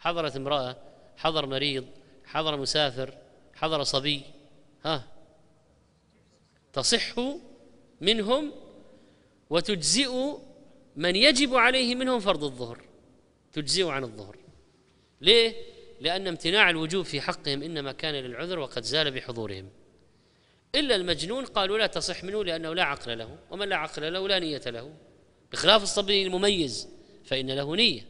حضرت امرأة حضر مريض حضر مسافر حضر صبي ها تصح منهم وتجزئ من يجب عليه منهم فرض الظهر تجزئ عن الظهر ليه؟ لأن امتناع الوجوب في حقهم إنما كان للعذر وقد زال بحضورهم إلا المجنون قالوا لا تصح منه لأنه لا عقل له ومن لا عقل له لا نية له بخلاف الصبي المميز فإن له نية